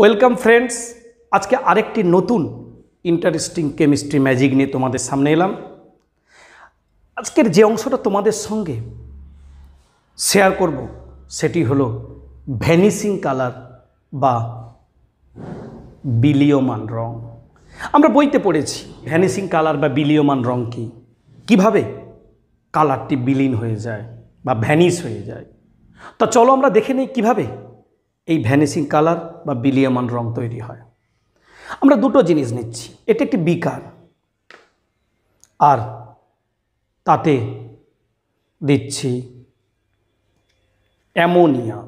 welcome friends আজকে আরেকটি নতুন ইন্টারেস্টিং কেমিস্ট্রি ম্যাজিক নিয়ে তোমাদের সামনে এলাম আজকের যে অংশটা তোমাদের সঙ্গে শেয়ার করব সেটি হলো ভ্যানিসিং কালার বা বিলিয়মান রং আমরা বইতে পড়েছি ভ্যানিসিং কালার বা বিলিয়মান রং কি কিভাবে কালারটি বিলীন হয়ে যায় বা ভ্যানিস হয়ে যায় তা চলো আমরা দেখে নিই কীভাবে এই ভ্যানিসিং কালার বা বিলিয়মান রং তৈরি হয় আমরা দুটো জিনিস নিচ্ছি এটা একটি বিকার আর তাতে দিচ্ছি অ্যামোনিয়া আর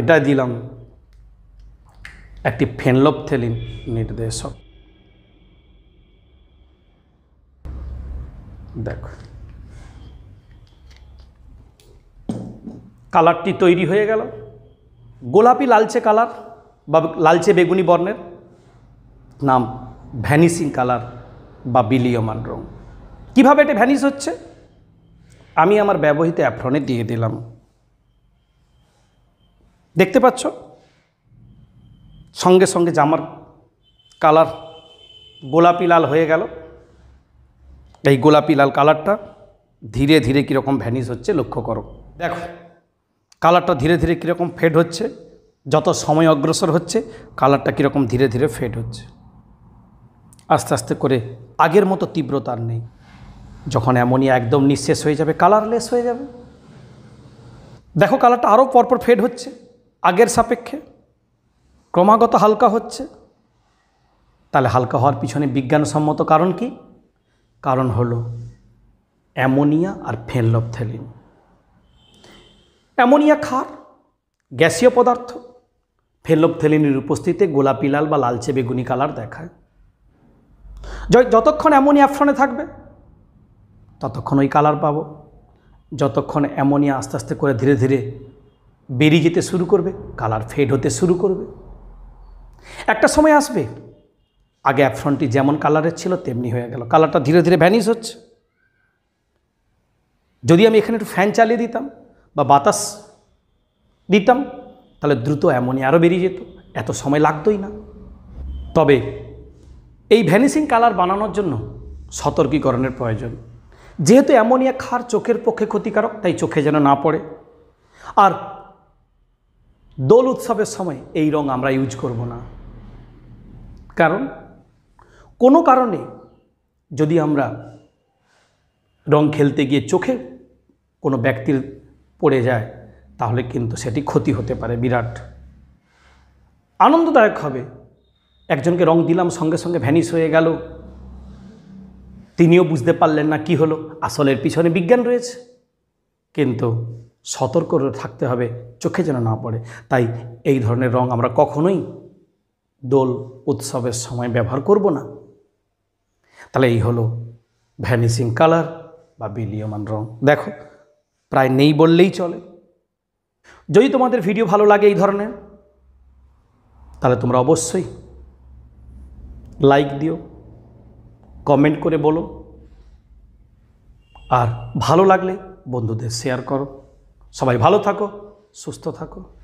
এটা দিলাম একটি থেলিন নির্দেশক দেখো কালারটি তৈরি হয়ে গেল গোলাপি লালচে কালার বা লালচে বেগুনি বর্ণের নাম ভ্যানিসিং কালার বা বিলিয়মান রং কীভাবে এটা ভ্যানিস হচ্ছে আমি আমার ব্যবহৃত অ্যাফ্রনে দিয়ে দিলাম দেখতে পাচ্ছ সঙ্গে সঙ্গে জামার কালার গোলাপি লাল হয়ে গেল এই গোলাপি লাল কালারটা ধীরে ধীরে কীরকম ভ্যানিস হচ্ছে লক্ষ্য করো দেখো কালারটা ধীরে ধীরে কীরকম ফেড হচ্ছে যত সময় অগ্রসর হচ্ছে কালারটা কীরকম ধীরে ধীরে ফেড হচ্ছে আস্তে আস্তে করে আগের মতো তীব্রতার নেই যখন এমনই একদম নিঃশেষ হয়ে যাবে কালারলেস হয়ে যাবে দেখো কালারটা আরও পরপর ফেড হচ্ছে আগের সাপেক্ষে ক্রমাগত হালকা হচ্ছে তাহলে হালকা হওয়ার পিছনে বিজ্ঞানসম্মত কারণ কি কারণ হলো অ্যামোনিয়া আর ফেনলপথ্যালিন অ্যামোনিয়া ক্ষার গ্যাসীয় পদার্থ ফেনলপথ্যালিনের উপস্থিতিতে গোলাপি লাল বা লালচে বেগুনি কালার দেখায় যতক্ষণ অ্যামোনিয়া অ্যাফ্রনে থাকবে ততক্ষণ ওই কালার পাবো যতক্ষণ অ্যামোনিয়া আস্তে আস্তে করে ধীরে ধীরে বেরিয়ে যেতে শুরু করবে কালার ফেড হতে শুরু করবে একটা সময় আসবে আগে অ্যাপসনটি যেমন কালারের ছিল তেমনি হয়ে গেল কালারটা ধীরে ধীরে ভ্যানিস হচ্ছে যদি আমি এখানে একটু ফ্যান চালিয়ে দিতাম বা বাতাস দিতাম তাহলে দ্রুত অ্যামোনিয়া আরও বেরিয়ে যেত এত সময় লাগতোই না তবে এই ভ্যানিসিং কালার বানানোর জন্য সতর্কীকরণের প্রয়োজন যেহেতু অ্যামোনিয়া খার চোখের পক্ষে ক্ষতিকারক তাই চোখে যেন না পড়ে আর দোল উৎসবের সময় এই রং আমরা ইউজ করব না কারণ কোনো কারণে যদি আমরা রং খেলতে গিয়ে চোখে কোনো ব্যক্তির পড়ে যায় তাহলে কিন্তু সেটি ক্ষতি হতে পারে বিরাট আনন্দদায়ক হবে একজনকে রং দিলাম সঙ্গে সঙ্গে ভ্যানিস হয়ে গেল তিনিও বুঝতে পারলেন না কি হলো আসলের পিছনে বিজ্ঞান রয়েছে কিন্তু সতর্ক থাকতে হবে চোখে যেন না পড়ে তাই এই ধরনের রং আমরা কখনোই দোল উৎসবের সময় ব্যবহার করব না তাহলে এই হলো ভ্যানিসিং কালার বা বিলিয়মান রং দেখো প্রায় নেই বললেই চলে যদি তোমাদের ভিডিও ভালো লাগে এই ধরনের তাহলে তোমরা অবশ্যই লাইক দিও কমেন্ট করে বলো আর ভালো লাগলে বন্ধুদের শেয়ার করো সবাই ভালো থাকো সুস্থ থাকো